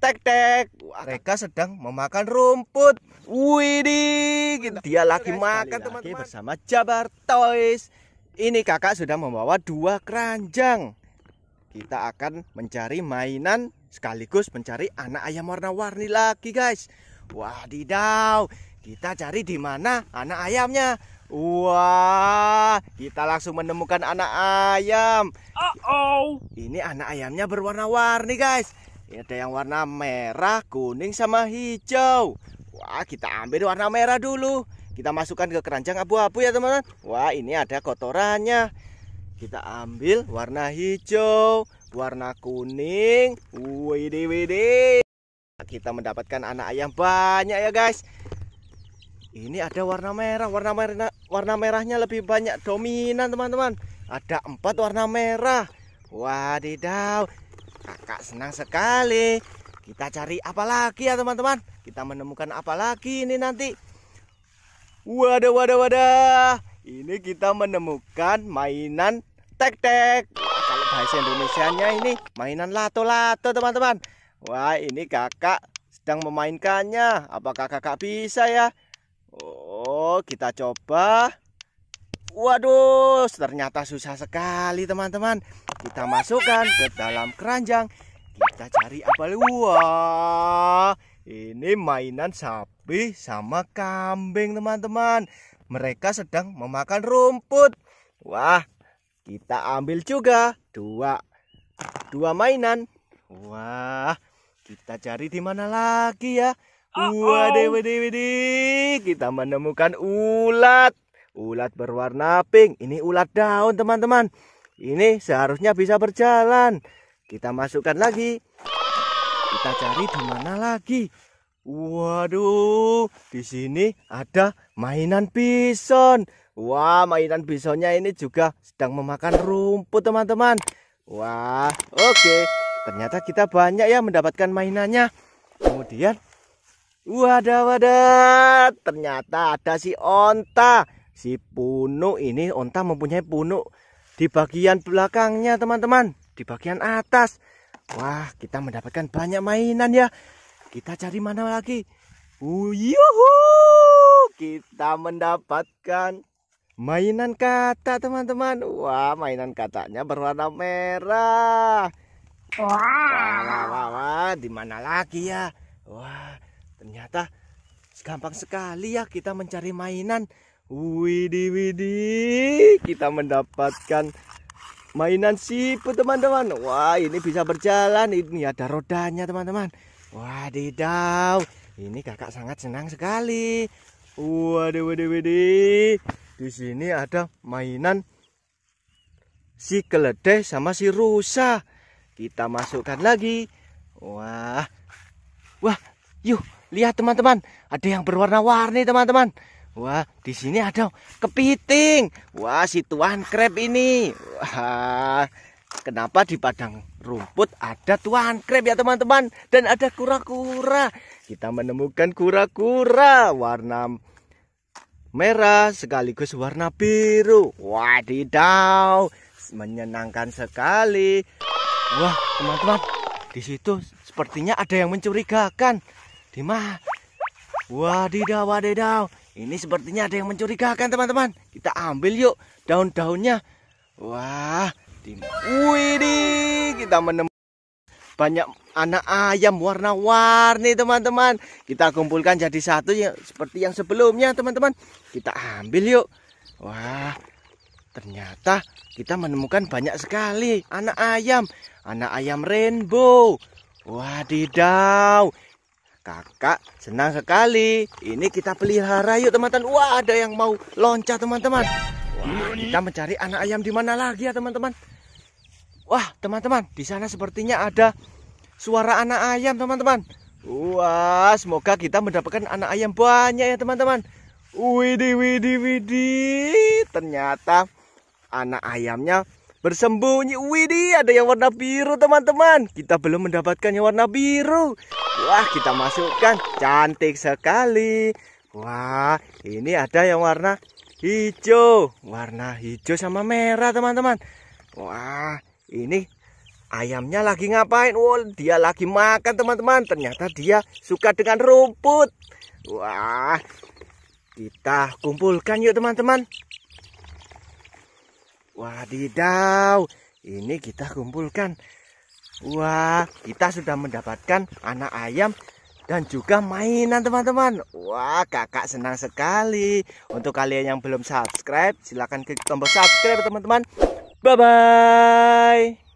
tek tek mereka sedang memakan rumput widih gitu. dia lagi makan teman-teman bersama Jabar Toys ini kakak sudah membawa dua keranjang kita akan mencari mainan sekaligus mencari anak ayam warna-warni lagi guys wadidaw kita cari di mana anak ayamnya Wah, kita langsung menemukan anak ayam. Uh oh. Ini anak ayamnya berwarna-warni, guys. Ada yang warna merah, kuning sama hijau. Wah, kita ambil warna merah dulu. Kita masukkan ke keranjang abu-abu ya, teman-teman. Wah, ini ada kotorannya. Kita ambil warna hijau, warna kuning. Widi widi. Nah, kita mendapatkan anak ayam banyak ya, guys. Ini ada warna merah, warna merah warna merahnya lebih banyak dominan, teman-teman. Ada empat warna merah. Wadidaw Kakak senang sekali. Kita cari apa lagi ya teman-teman? Kita menemukan apa lagi ini nanti? Wadah, wadah, wadah. Ini kita menemukan mainan tek-tek. Kalau bahasa indonesia-nya ini mainan lato-lato teman-teman. Wah ini kakak sedang memainkannya. Apakah kakak bisa ya? Oh kita coba. Waduh, ternyata susah sekali teman-teman. Kita masukkan ke dalam keranjang. Kita cari apa? Wah, ini mainan sapi sama kambing teman-teman. Mereka sedang memakan rumput. Wah, kita ambil juga dua dua mainan. Wah, kita cari di mana lagi ya? Waduh, dewi dewi, kita menemukan ulat. Ulat berwarna pink. Ini ulat daun, teman-teman. Ini seharusnya bisa berjalan. Kita masukkan lagi. Kita cari di mana lagi. Waduh, di sini ada mainan bison. Wah, mainan bisonnya ini juga sedang memakan rumput, teman-teman. Wah, oke. Okay. Ternyata kita banyak ya mendapatkan mainannya. Kemudian, wadah, wadah. Ternyata ada si onta. Si Puno ini onta mempunyai Puno di bagian belakangnya teman-teman. Di bagian atas. Wah kita mendapatkan banyak mainan ya. Kita cari mana lagi. Uyuhu. Uh, kita mendapatkan mainan kata teman-teman. Wah mainan katanya berwarna merah. Wah, wah, wah, wah. di mana lagi ya? Wah, ternyata gampang sekali ya kita mencari mainan Widi Widi, kita mendapatkan mainan siput teman-teman. Wah, ini bisa berjalan. Ini ada rodanya teman-teman. Wadidaw, ini kakak sangat senang sekali. Waduh, waduh, waduh. Di sini ada mainan si keledai sama si rusa. Kita masukkan lagi. Wah, wah, yuk lihat teman-teman. Ada yang berwarna-warni teman-teman. Wah, di sini ada kepiting. Wah, si tuan krep ini. Wah, kenapa di padang rumput ada tuan krep ya teman-teman dan ada kura-kura. Kita menemukan kura-kura warna merah sekaligus warna biru. Wah, Wadidaw, menyenangkan sekali. Wah, teman-teman, di situ sepertinya ada yang mencurigakan. Di mana? Wadidaw, wadidaw. Ini sepertinya ada yang mencurigakan teman-teman. Kita ambil yuk daun-daunnya. Wah, tim. Wih, kita menemukan banyak anak ayam warna-warni teman-teman. Kita kumpulkan jadi satu ya seperti yang sebelumnya teman-teman. Kita ambil yuk. Wah, ternyata kita menemukan banyak sekali anak ayam. Anak ayam rainbow. Wadidaw, Kakak senang sekali. Ini kita pelihara yuk teman-teman. Wah, ada yang mau loncat teman-teman. kita mencari anak ayam di mana lagi ya teman-teman? Wah, teman-teman, di sana sepertinya ada suara anak ayam teman-teman. Wah, semoga kita mendapatkan anak ayam banyak ya teman-teman. widi widi widi Ternyata anak ayamnya Bersembunyi. Widih, ada yang warna biru, teman-teman. Kita belum mendapatkan yang warna biru. Wah, kita masukkan. Cantik sekali. Wah, ini ada yang warna hijau. Warna hijau sama merah, teman-teman. Wah, ini ayamnya lagi ngapain? Wah, dia lagi makan, teman-teman. Ternyata dia suka dengan rumput. Wah, kita kumpulkan yuk teman-teman Wadidaw, ini kita kumpulkan. Wah, kita sudah mendapatkan anak ayam dan juga mainan teman-teman. Wah, kakak senang sekali. Untuk kalian yang belum subscribe, silahkan klik tombol subscribe teman-teman. Bye-bye.